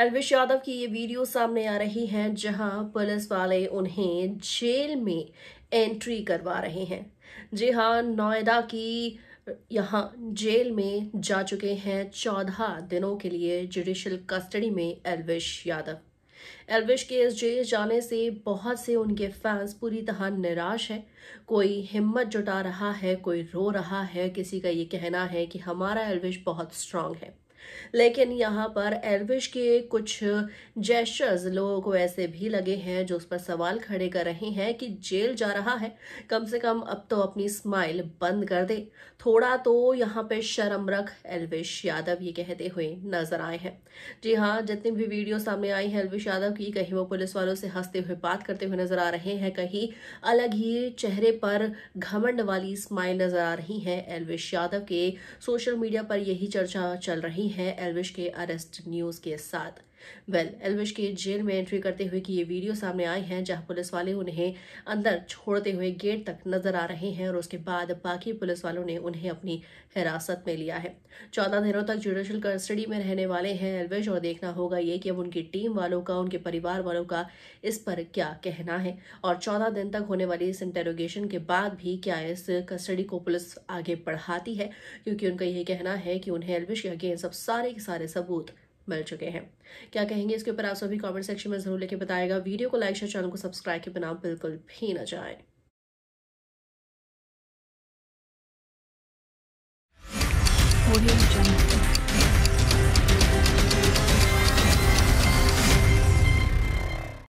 एलविश यादव की ये वीडियो सामने आ रही है जहां पुलिस वाले उन्हें जेल में एंट्री करवा रहे हैं जी हाँ नोएडा की यहाँ जेल में जा चुके हैं चौदह दिनों के लिए जुडिशल कस्टडी में एलविश यादव एलविश के इस जेल जाने से बहुत से उनके फैंस पूरी तरह निराश हैं कोई हिम्मत जुटा रहा है कोई रो रहा है किसी का ये कहना है कि हमारा एलविश बहुत स्ट्रांग है लेकिन यहाँ पर एलविश के कुछ जेस्टर्स लोगों को ऐसे भी लगे हैं जो उस पर सवाल खड़े कर रहे हैं कि जेल जा रहा है कम से कम अब तो अपनी स्माइल बंद कर दे थोड़ा तो यहाँ पे शर्म रख एलविश यादव ये कहते हुए नजर आए हैं जी हाँ जितनी भी वीडियो सामने आई है एलविश यादव की कहीं वो पुलिस वालों से हंसते हुए बात करते हुए नजर आ रहे हैं कहीं अलग ही चेहरे पर घमंड वाली स्माइल नजर आ रही है एलविश यादव के सोशल मीडिया पर यही चर्चा चल रही है है एलविश के अरेस्ट न्यूज के साथ वेल एलविश की जेल में एंट्री करते हुए की ये वीडियो सामने आई है जहां पुलिस वाले उन्हें अंदर छोड़ते हुए गेट तक नजर आ रहे हैं और उसके बाद बाकी पुलिस वालों ने उन्हें अपनी हिरासत में लिया है चौदह दिनों तक जुडिशल कस्टडी में रहने वाले हैं एलविश और देखना होगा ये कि अब उनकी टीम वालों का उनके परिवार वालों का इस पर क्या कहना है और चौदह दिन तक होने वाली इस इंटेरोगेशन के बाद भी क्या इस कस्टडी को पुलिस आगे बढ़ाती है क्योंकि उनका यह कहना है कि उन्हें एलविश के अगेंस्ट अब सारे के सारे सबूत मिल चुके हैं क्या कहेंगे इसके ऊपर आप सभी कमेंट सेक्शन में जरूर लेके बताएगा वीडियो को लाइक शेयर चैनल को सब्सक्राइब के बिना बिल्कुल भी ना जाए audio jungle